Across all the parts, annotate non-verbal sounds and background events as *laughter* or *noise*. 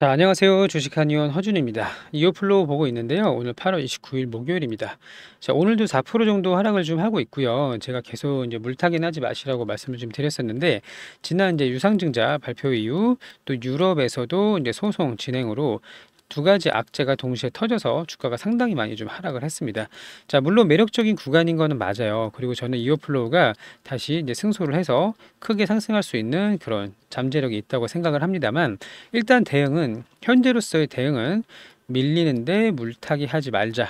자, 안녕하세요. 주식한의원 허준입니다. 이어플로 보고 있는데요. 오늘 8월 29일 목요일입니다. 자, 오늘도 4% 정도 하락을 좀 하고 있고요. 제가 계속 이제 물타기는 하지 마시라고 말씀을 좀 드렸었는데 지난 이제 유상증자 발표 이후 또 유럽에서도 이제 소송 진행으로 두 가지 악재가 동시에 터져서 주가가 상당히 많이 좀 하락을 했습니다. 자, 물론 매력적인 구간인 거는 맞아요. 그리고 저는 이어플로우가 다시 이제 승소를 해서 크게 상승할 수 있는 그런 잠재력이 있다고 생각을 합니다만 일단 대응은 현재로서의 대응은 밀리는데 물타기 하지 말자.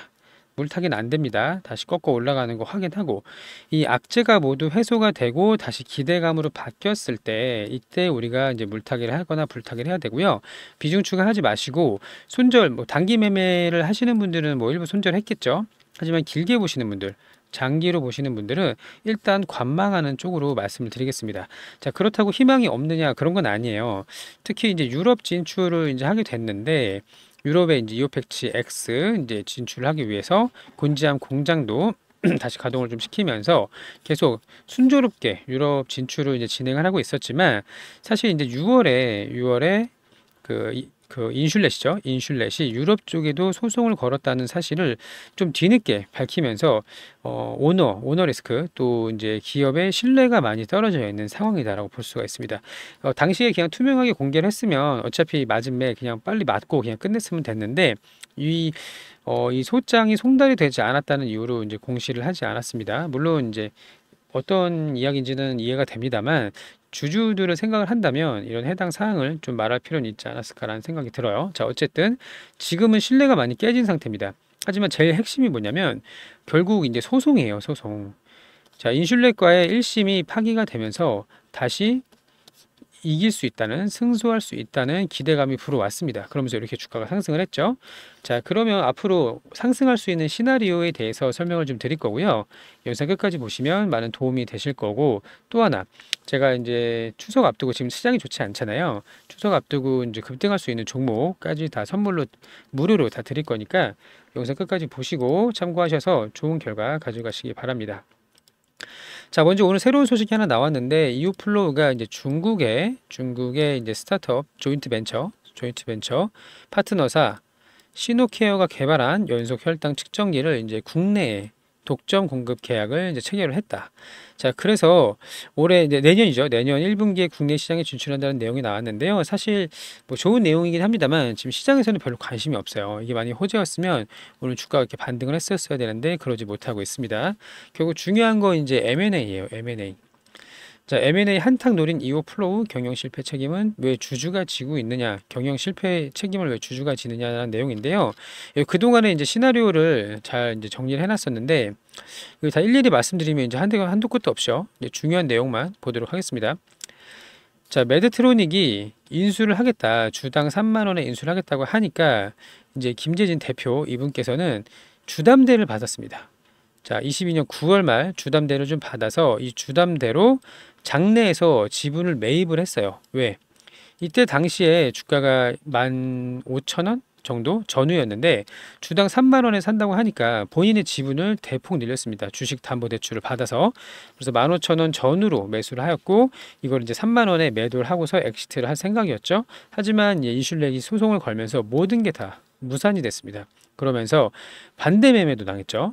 물타기는 안 됩니다. 다시 꺾어 올라가는 거 확인하고 이 악재가 모두 해소가 되고 다시 기대감으로 바뀌었을 때 이때 우리가 이제 물타기를 하거나 불타기를 해야 되고요. 비중 추가하지 마시고 손절 뭐 단기 매매를 하시는 분들은 뭐 일부 손절했겠죠. 하지만 길게 보시는 분들 장기로 보시는 분들은 일단 관망하는 쪽으로 말씀을 드리겠습니다. 자, 그렇다고 희망이 없느냐 그런 건 아니에요. 특히 이제 유럽 진출을 이제 하게 됐는데 유럽의 이제 이오펙치 X 이제 진출하기 위해서 곤지암 공장도 *clears throat* 다시 가동을 좀 시키면서 계속 순조롭게 유럽 진출을 이제 진행을 하고 있었지만 사실 이제 6월에 6월에 그그 인슐렛이죠. 인슐렛이 유럽 쪽에도 소송을 걸었다는 사실을 좀 뒤늦게 밝히면서 어, 오너, 오너 리스크 또 이제 기업의 신뢰가 많이 떨어져 있는 상황이다라고 볼 수가 있습니다. 어, 당시에 그냥 투명하게 공개를 했으면 어차피 맞은 매 그냥 빨리 맞고 그냥 끝냈으면 됐는데 이, 어, 이 소장이 송달이 되지 않았다는 이유로 이제 공시를 하지 않았습니다. 물론 이제 어떤 이야기인지는 이해가 됩니다만 주주들은 생각을 한다면 이런 해당 사항을 좀 말할 필요는 있지 않았을까라는 생각이 들어요. 자, 어쨌든 지금은 신뢰가 많이 깨진 상태입니다. 하지만 제일 핵심이 뭐냐면 결국 이제 소송이에요, 소송. 자, 인슐렉과의 1심이 파기가 되면서 다시 이길 수 있다는 승소할 수 있다는 기대감이 불어왔습니다. 그러면서 이렇게 주가가 상승을 했죠. 자 그러면 앞으로 상승할 수 있는 시나리오에 대해서 설명을 좀 드릴 거고요. 영상 끝까지 보시면 많은 도움이 되실 거고 또 하나 제가 이제 추석 앞두고 지금 시장이 좋지 않잖아요. 추석 앞두고 이제 급등할 수 있는 종목까지 다 선물로 무료로 다 드릴 거니까 영상 끝까지 보시고 참고하셔서 좋은 결과 가져가시기 바랍니다. 자, 먼저 오늘 새로운 소식이 하나 나왔는데 이오플로우가 이제 중국의 중국의 이제 스타트업 조인트 벤처 조인트 벤처 파트너사 시노케어가 개발한 연속 혈당 측정기를 이제 국내에 독점 공급 계약을 이제 체결을 했다. 자, 그래서 올해 이제 내년이죠. 내년 1분기에 국내 시장에 진출한다는 내용이 나왔는데요. 사실 뭐 좋은 내용이긴 합니다만 지금 시장에서는 별로 관심이 없어요. 이게 많이 호재였으면 오늘 주가가 이렇게 반등을 했었어야 되는데 그러지 못하고 있습니다. 결국 중요한 건 이제 M&A예요. M&A. 자, M&A 한탕 노린 이호 플로우 경영 실패 책임은 왜 주주가 지고 있느냐, 경영 실패 책임을 왜 주주가 지느냐라는 내용인데요. 예, 그동안에 이제 시나리오를 잘 이제 정리를 해놨었는데, 이거 다 일일이 말씀드리면 이제 한두, 한두 끝도 없죠. 중요한 내용만 보도록 하겠습니다. 자, 메드트로닉이 인수를 하겠다, 주당 3만원에 인수를 하겠다고 하니까, 이제 김재진 대표 이분께서는 주담대를 받았습니다. 자, 22년 9월 말 주담대를 좀 받아서 이 주담대로 장내에서 지분을 매입을 했어요. 왜? 이때 당시에 주가가 1 5 0 0 0원 정도 전후였는데 주당 3만 원에 산다고 하니까 본인의 지분을 대폭 늘렸습니다. 주식 담보 대출을 받아서 그래서 15,000원 전후로 매수를 하였고 이걸 이제 3만 원에 매도를 하고서 엑시트를 할 생각이었죠. 하지만 이슐렉이 소송을 걸면서 모든 게 다 무산이 됐습니다. 그러면서 반대 매매도 당했죠.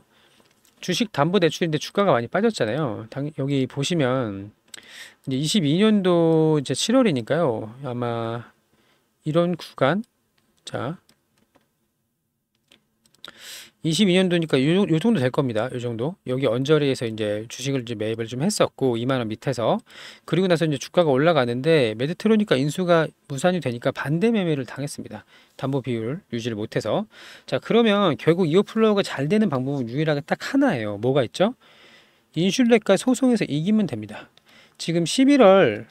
주식 담보 대출인데 주가가 많이 빠졌잖아요. 여기 보시면 이제 22년도 이제 7월이니까요. 아마 이런 구간 자 22년도니까 요, 요 정도 될 겁니다. 요 정도. 여기 언저리에서 이제 주식을 이제 매입을 좀 했었고 2만 원 밑에서 그리고 나서 이제 주가가 올라가는데 메드트로니까 인수가 무산이 되니까 반대 매매를 당했습니다. 담보 비율 유지를 못해서 자 그러면 결국 이어 플로우가 잘 되는 방법은 유일하게 딱 하나예요. 뭐가 있죠? 인슐렉과 소송에서 이기면 됩니다. 지금 11월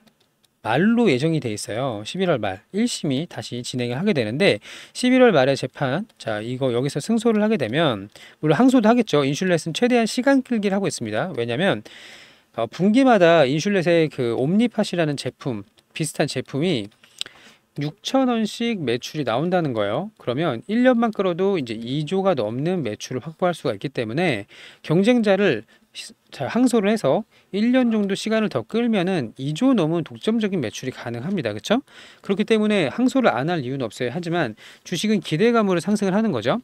말로 예정이 돼 있어요. 11월 말 1심이 다시 진행을 하게 되는데 11월 말에 재판 자 이거 여기서 승소를 하게 되면 물론 항소도 하겠죠. 인슐렛은 최대한 시간 끌기를 하고 있습니다. 왜냐하면 어, 분기마다 인슐렛의 그 옴니팟이라는 제품 비슷한 제품이 6천원씩 매출이 나온다는 거예요. 그러면 1년만 끌어도 이제 2조가 넘는 매출을 확보할 수가 있기 때문에 경쟁자를 항소를 해서 1년 정도 시간을 더 끌면은 2조 넘은 독점적인 매출이 가능합니다. 그렇죠? 그렇기 때문에 항소를 안 할 이유는 없어요. 하지만 주식은 기대감으로 상승을 하는 거죠.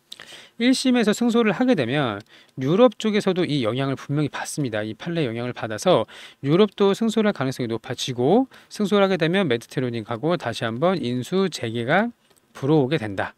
1심에서 승소를 하게 되면 유럽 쪽에서도 이 영향을 분명히 받습니다. 이 판례 영향을 받아서 유럽도 승소를 할 가능성이 높아지고 승소를 하게 되면 메디테로닝 하고 다시 한번 인수 재개가 불어오게 된다.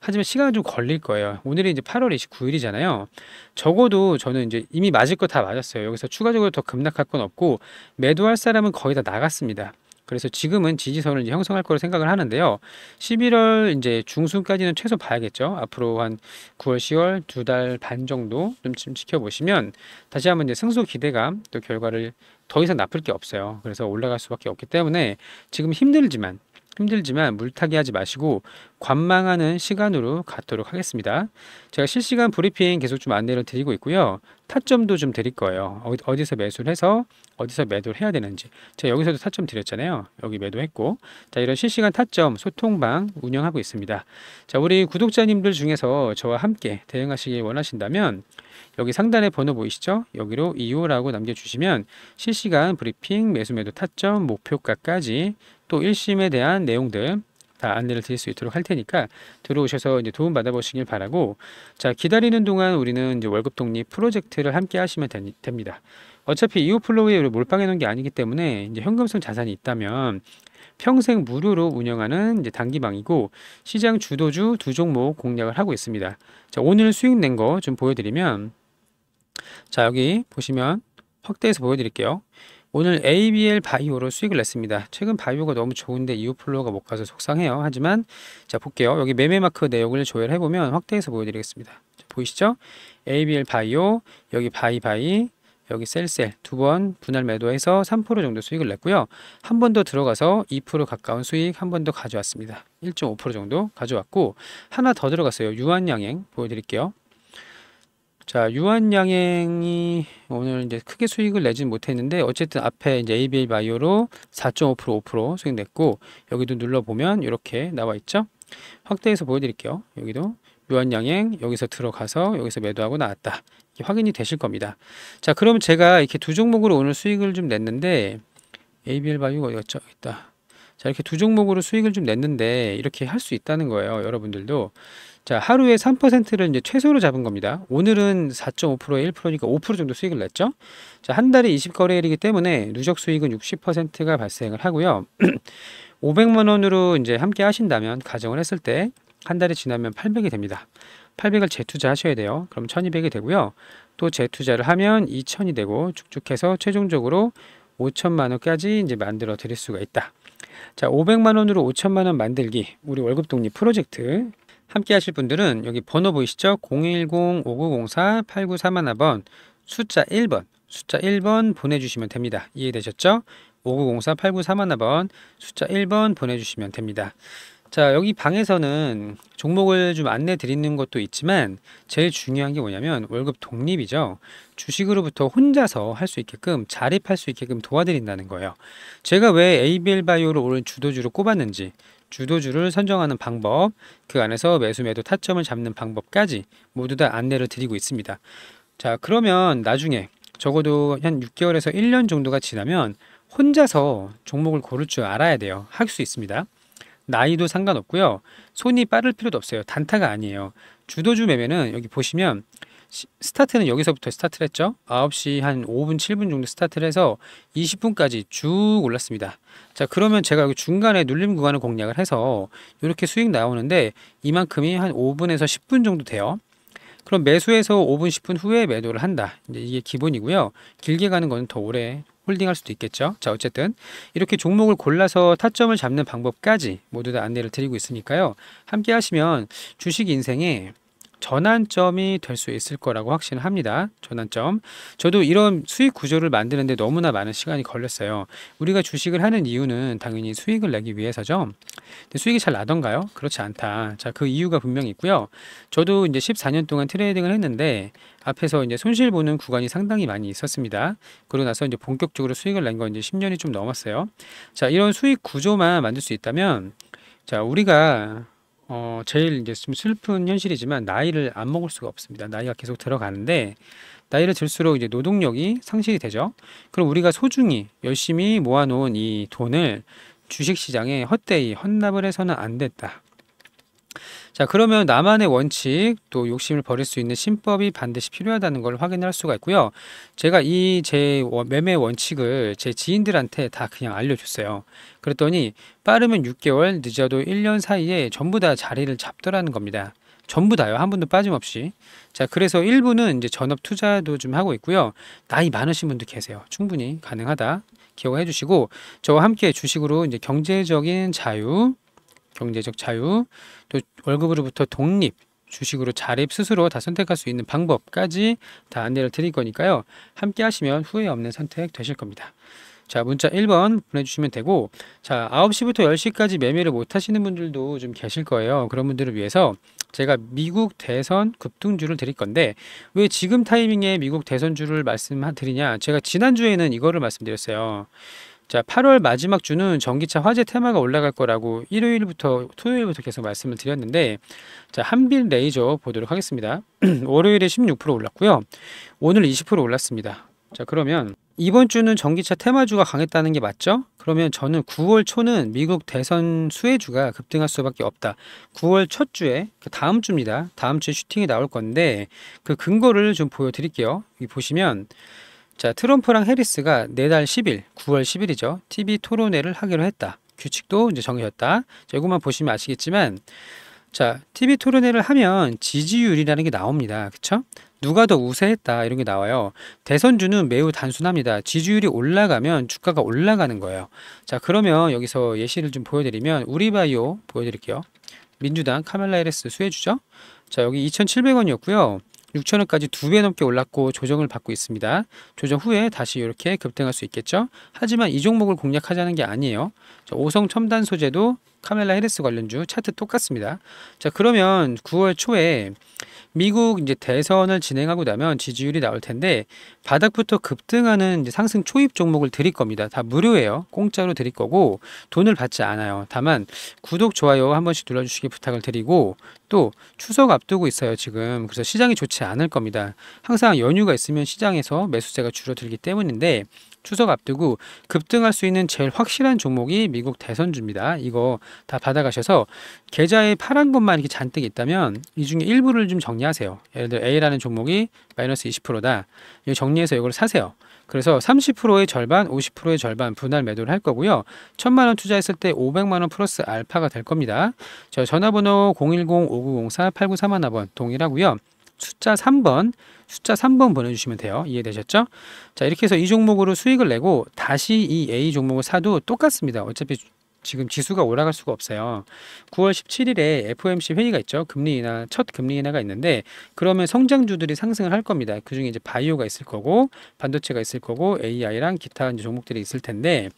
하지만 시간은 좀 걸릴 거예요. 오늘이 이제 8월 29일이잖아요. 적어도 저는 이제 이미 맞을 거 다 맞았어요. 여기서 추가적으로 더 급락할 건 없고 매도할 사람은 거의 다 나갔습니다. 그래서 지금은 지지선을 이제 형성할 거로 생각을 하는데요. 11월 이제 중순까지는 최소 봐야겠죠. 앞으로 한 9월, 10월 두 달 반 정도 좀 지켜보시면 다시 한번 이제 승소 기대감 또 결과를 더 이상 나쁠 게 없어요. 그래서 올라갈 수밖에 없기 때문에 지금 힘들지만 힘들지만 물타기 하지 마시고 관망하는 시간으로 갖도록 하겠습니다. 제가 실시간 브리핑 계속 좀 안내를 드리고 있고요. 타점도 좀 드릴 거예요. 어, 어디서 매수를 해서 어디서 매도를 해야 되는지. 제가 여기서도 타점 드렸잖아요. 여기 매도했고. 자, 이런 실시간 타점 소통방 운영하고 있습니다. 자, 우리 구독자님들 중에서 저와 함께 대응하시길 원하신다면 여기 상단에 번호 보이시죠? 여기로 2호라고 남겨주시면 실시간 브리핑, 매수 매도 타점, 목표가까지 또 1심에 대한 내용들 다 안내를 드릴 수 있도록 할 테니까 들어오셔서 이제 도움 받아보시길 바라고 자 기다리는 동안 우리는 이제 월급 독립 프로젝트를 함께 하시면 되, 됩니다. 어차피 이오플로우에 몰빵해 놓은 게 아니기 때문에 이제 현금성 자산이 있다면 평생 무료로 운영하는 이제 단기방이고 시장 주도주 두 종목 공략을 하고 있습니다. 자 오늘 수익 낸 거 좀 보여드리면 자 여기 보시면 확대해서 보여드릴게요. 오늘 ABL 바이오로 수익을 냈습니다. 최근 바이오가 너무 좋은데 이오플로가 못 가서 속상해요. 하지만 자 볼게요. 여기 매매마크 내용을 조회해 보면 확대해서 보여드리겠습니다. 보이시죠? ABL 바이오 여기 바이바이 여기 셀셀 두 번 분할 매도해서 3% 정도 수익을 냈고요. 한 번 더 들어가서 2% 가까운 수익 한 번 더 가져왔습니다. 1.5% 정도 가져왔고 하나 더 들어갔어요. 유한양행 보여드릴게요. 자, 유한양행이 오늘 이제 크게 수익을 내진 못했는데 어쨌든 앞에 이제 ABA 바이오로 4.5% 5% 수익 냈고 여기도 눌러 보면 이렇게 나와 있죠. 확대해서 보여드릴게요. 여기도 유한양행 여기서 들어가서 여기서 매도하고 나왔다. 이게 확인이 되실 겁니다. 자, 그럼 제가 이렇게 두 종목으로 오늘 수익을 좀 냈는데 ABL 바이오가 어디갔죠? 있다. 자, 이렇게 두 종목으로 수익을 좀 냈는데 이렇게 할 수 있다는 거예요. 여러분들도 자, 하루에 3%를 이제 최소로 잡은 겁니다. 오늘은 4.5%에 1%니까 5% 정도 수익을 냈죠. 자, 한 달에 20거래일이기 때문에 누적 수익은 60%가 발생을 하고요. 500만 *clears throat* 원으로 이제 함께 하신다면 가정을 했을 때 한 달이 지나면 800이 됩니다. 800을 재투자하셔야 돼요. 그럼 1200이 되고요. 또 재투자를 하면 2000이 되고 쭉쭉해서 최종적으로 5천만 원까지 이제 만들어 드릴 수가 있다. 자, 500만 원으로 5천만 원 만들기 우리 월급 독립 프로젝트 함께 하실 분들은 여기 번호 보이시죠? 010-5904-8931번 숫자 1번 숫자 1번 보내주시면 됩니다. 이해되셨죠? 5904-8931번 숫자 1번 보내주시면 됩니다. 자 여기 방에서는 종목을 좀 안내 드리는 것도 있지만 제일 중요한 게 뭐냐면 월급 독립이죠 주식으로부터 혼자서 할 수 있게끔 자립할 수 있게끔 도와드린다는 거예요 제가 왜 ABL 바이오를 오른 주도주로 꼽았는지 주도주를 선정하는 방법, 그 안에서 매수 매도 타점을 잡는 방법까지 모두 다 안내를 드리고 있습니다. 자, 그러면 나중에 적어도 한 6개월에서 1년 정도가 지나면 혼자서 종목을 고를 줄 알아야 돼요. 할 수 있습니다. 나이도 상관없고요. 손이 빠를 필요도 없어요. 단타가 아니에요. 주도주 매매는 여기 보시면 스타트는 여기서부터 스타트를 했죠. 9시 한 5분, 7분 정도 스타트를 해서 20분까지 쭉 올랐습니다. 자, 그러면 제가 여기 중간에 눌림 구간을 공략을 해서 이렇게 수익 나오는데 이만큼이 한 5분에서 10분 정도 돼요. 그럼 매수해서 5분, 10분 후에 매도를 한다. 이제 이게 기본이고요. 길게 가는 건더 오래 홀딩할 수도 있겠죠. 자, 어쨌든 이렇게 종목을 골라서 타점을 잡는 방법까지 모두 다 안내를 드리고 있으니까요. 함께 하시면 주식 인생에 전환점이 될 수 있을 거라고 확신합니다. 전환점. 저도 이런 수익 구조를 만드는데 너무나 많은 시간이 걸렸어요. 우리가 주식을 하는 이유는 당연히 수익을 내기 위해서죠. 수익이 잘 나던가요? 그렇지 않다. 자, 그 이유가 분명히 있고요. 저도 이제 14년 동안 트레이딩을 했는데 앞에서 이제 손실 보는 구간이 상당히 많이 있었습니다. 그러고 나서 이제 본격적으로 수익을 낸 건 이제 10년이 좀 넘었어요. 자, 이런 수익 구조만 만들 수 있다면 자, 우리가 어, 제일 이제 좀 슬픈 현실이지만 나이를 안 먹을 수가 없습니다. 나이가 계속 들어가는데 나이를 들수록 이제 노동력이 상실이 되죠. 그럼 우리가 소중히 열심히 모아놓은 이 돈을 주식시장에 헛되이 헌납을 해서는 안 됐다. 자, 그러면 나만의 원칙 또 욕심을 버릴 수 있는 신법이 반드시 필요하다는 걸 확인할 수가 있고요. 제가 이 제 매매 원칙을 제 지인들한테 다 그냥 알려줬어요. 그랬더니 빠르면 6개월, 늦어도 1년 사이에 전부 다 자리를 잡더라는 겁니다. 전부 다요. 한 분도 빠짐없이. 자, 그래서 일부는 이제 전업 투자도 좀 하고 있고요. 나이 많으신 분도 계세요. 충분히 가능하다. 기억해 주시고 저와 함께 주식으로 이제 경제적인 자유, 경제적 자유, 또 월급으로부터 독립, 주식으로 자립 스스로 다 선택할 수 있는 방법까지 다 안내를 드릴 거니까요. 함께 하시면 후회 없는 선택 되실 겁니다. 자, 문자 1번 보내주시면 되고, 자, 9시부터 10시까지 매매를 못 하시는 분들도 좀 계실 거예요. 그런 분들을 위해서 제가 미국 대선 급등주를 드릴 건데, 왜 지금 타이밍에 미국 대선주를 말씀드리냐? 제가 지난주에는 이거를 말씀드렸어요. 자, 8월 마지막 주는 전기차 화재 테마가 올라갈 거라고 일요일부터 토요일부터 계속 말씀을 드렸는데 자, 한빌 레이저 보도록 하겠습니다. *clears throat* 월요일에 16% 올랐고요. 오늘 20% 올랐습니다. 자, 그러면 이번 주는 전기차 테마주가 강했다는 게 맞죠? 그러면 저는 9월 초는 미국 대선 수혜주가 급등할 수밖에 없다. 9월 첫 주에 그 다음 주입니다. 다음 주에 슈팅이 나올 건데 그 근거를 좀 보여드릴게요. 여기 보시면 자, 트럼프랑 해리스가 내달 10일, 9월 10일이죠. TV 토론회를 하기로 했다. 규칙도 이제 정해졌다. 자, 이것만 보시면 아시겠지만 자, TV 토론회를 하면 지지율이라는 게 나옵니다. 그쵸? 누가 더 우세했다 이런 게 나와요. 대선주는 매우 단순합니다. 지지율이 올라가면 주가가 올라가는 거예요. 자, 그러면 여기서 예시를 좀 보여드리면 우리바이오 보여드릴게요. 민주당 카멜라 헤레스 수혜주죠. 자, 여기 2,700원이었고요. 6천원까지 두 배 넘게 올랐고 조정을 받고 있습니다. 조정 후에 다시 이렇게 급등할 수 있겠죠. 하지만 이 종목을 공략하자는 게 아니에요. 오성 첨단 소재도 카멜라 헤리스 관련주 차트 똑같습니다. 자, 그러면 9월 초에 미국 이제 대선을 진행하고 나면 지지율이 나올 텐데 바닥부터 급등하는 상승 초입 종목을 드릴 겁니다. 다 무료예요. 공짜로 드릴 거고 돈을 받지 않아요. 다만 구독, 좋아요 한 번씩 눌러주시기 부탁을 드리고 또 추석 앞두고 있어요. 지금 그래서 시장이 좋지 않을 겁니다. 항상 연휴가 있으면 시장에서 매수세가 줄어들기 때문인데 추석 앞두고 급등할 수 있는 제일 확실한 종목이 미국 대선주입니다. 이거 다 받아가셔서 계좌에 파란 것만 이렇게 잔뜩 있다면 이 중에 일부를 좀 정리하세요. 예를 들어 A라는 종목이 마이너스 20%다. 이 정리해서 이걸 사세요. 그래서 30%의 절반, 50%의 절반 분할 매도를 할 거고요. 천만 원 투자했을 때 500만 원 플러스 알파가 될 겁니다. 저 전화번호 010-5904-8931번 동일하고요. 숫자 3번, 숫자 3번 보내주시면 돼요. 이해되셨죠? 자, 이렇게 해서 이 종목으로 수익을 내고 다시 이 A 종목을 사도 똑같습니다. 어차피 지금 지수가 올라갈 수가 없어요. 9월 17일에 FOMC 회의가 있죠. 금리 인하 첫 금리 인하가 있는데 그러면 성장주들이 상승을 할 겁니다. 그중에 이제 바이오가 있을 거고 반도체가 있을 거고 AI랑 기타 종목들이 있을 텐데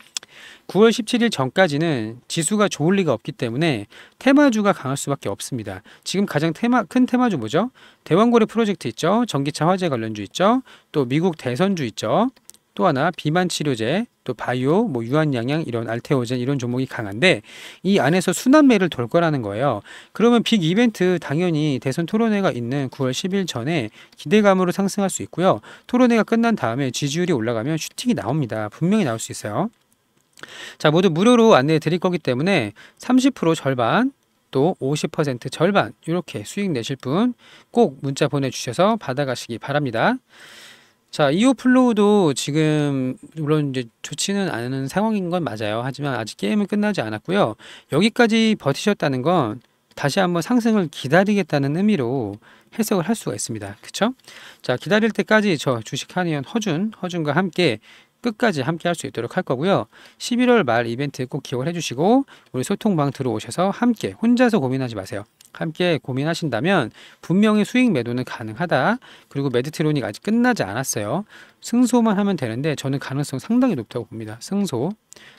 9월 17일 전까지는 지수가 좋을 리가 없기 때문에 테마주가 강할 수밖에 없습니다. 지금 가장 테마 큰 테마주 뭐죠? 대왕고래 프로젝트 있죠. 전기차 화재 관련주 있죠. 또 미국 대선주 있죠. 또 하나 비만 치료제 또 바이오, 뭐 유한양양 이런 알테오젠 이런 종목이 강한데 이 안에서 순환매를 돌 거라는 거예요. 그러면 빅 이벤트 당연히 대선 토론회가 있는 9월 10일 전에 기대감으로 상승할 수 있고요. 토론회가 끝난 다음에 지지율이 올라가면 슈팅이 나옵니다. 분명히 나올 수 있어요. 자, 모두 무료로 안내해 드릴 거기 때문에 30% 절반, 또 50% 절반 이렇게 수익 내실 분 꼭 문자 보내주셔서 받아가시기 바랍니다. 자, 이오 플로우도 지금 물론 이제 좋지는 않은 상황인 건 맞아요. 하지만 아직 게임은 끝나지 않았고요. 여기까지 버티셨다는 건 다시 한번 상승을 기다리겠다는 의미로 해석을 할 수가 있습니다. 그렇죠 자, 기다릴 때까지 저 주식 한의원 허준, 허준과 함께 끝까지 함께 할 수 있도록 할 거고요. 11월 말 이벤트 꼭 기억을 해주시고 우리 소통방 들어오셔서 함께 혼자서 고민하지 마세요. 함께 고민하신다면 분명히 수익 매도는 가능하다. 그리고 메디트로닉 아직 끝나지 않았어요. 승소만 하면 되는데 저는 가능성 상당히 높다고 봅니다. 승소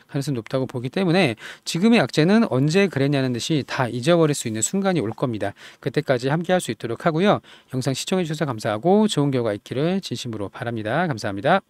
가능성 높다고 보기 때문에 지금의 약재는 언제 그랬냐는 듯이 다 잊어버릴 수 있는 순간이 올 겁니다. 그때까지 함께 할 수 있도록 하고요. 영상 시청해 주셔서 감사하고 좋은 결과 있기를 진심으로 바랍니다. 감사합니다.